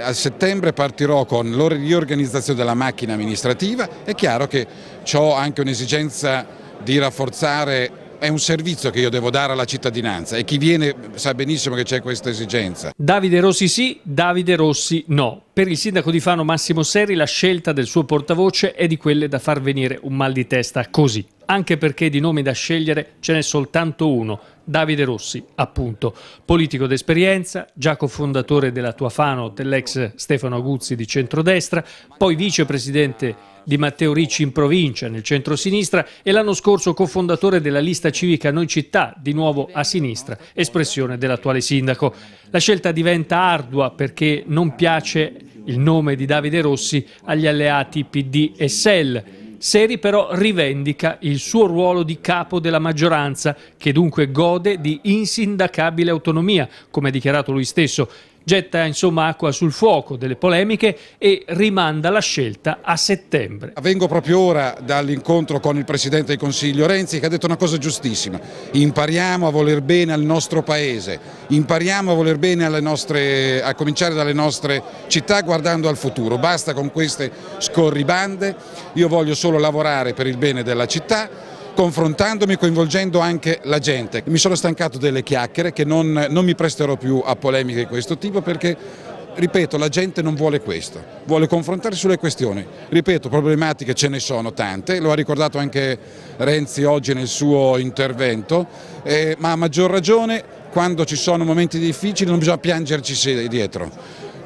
A settembre partirò con la riorganizzazione della macchina amministrativa, è chiaro che ho anche un'esigenza di rafforzare è un servizio che io devo dare alla cittadinanza e chi viene sa benissimo che c'è questa esigenza. Davide Rossi sì, Davide Rossi no. Per il sindaco di Fano Massimo Seri la scelta del suo portavoce è di quelle da far venire un mal di testa così anche perché di nomi da scegliere ce n'è soltanto uno, Davide Rossi, appunto. Politico d'esperienza, già cofondatore della Tuafano dell'ex Stefano Aguzzi di centrodestra, poi vicepresidente di Matteo Ricci in provincia, nel centro-sinistra, e l'anno scorso cofondatore della lista civica Noi Città, di nuovo a sinistra, espressione dell'attuale sindaco. La scelta diventa ardua perché non piace il nome di Davide Rossi agli alleati PD e SEL Seri però rivendica il suo ruolo di capo della maggioranza, che dunque gode di insindacabile autonomia, come ha dichiarato lui stesso, getta insomma acqua sul fuoco delle polemiche e rimanda la scelta a settembre. Vengo proprio ora dall'incontro con il Presidente del Consiglio Renzi che ha detto una cosa giustissima, impariamo a voler bene al nostro Paese, impariamo a voler bene nostre, a cominciare dalle nostre città guardando al futuro, basta con queste scorribande, io voglio solo lavorare per il bene della città, confrontandomi, coinvolgendo anche la gente. Mi sono stancato delle chiacchiere che non, non mi presterò più a polemiche di questo tipo perché ripeto, la gente non vuole questo, vuole confrontarsi sulle questioni. Ripeto, problematiche ce ne sono tante, lo ha ricordato anche Renzi oggi nel suo intervento, eh, ma a maggior ragione quando ci sono momenti difficili non bisogna piangerci dietro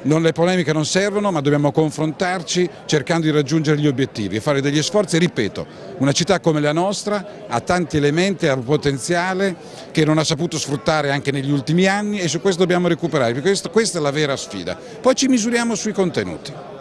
non, le polemiche non servono ma dobbiamo confrontarci cercando di raggiungere gli obiettivi e fare degli sforzi, ripeto, una città come la nostra ha tanti elementi, ha un potenziale che non ha saputo sfruttare anche negli ultimi anni e su questo dobbiamo recuperare, questa è la vera sfida. Poi ci misuriamo sui contenuti.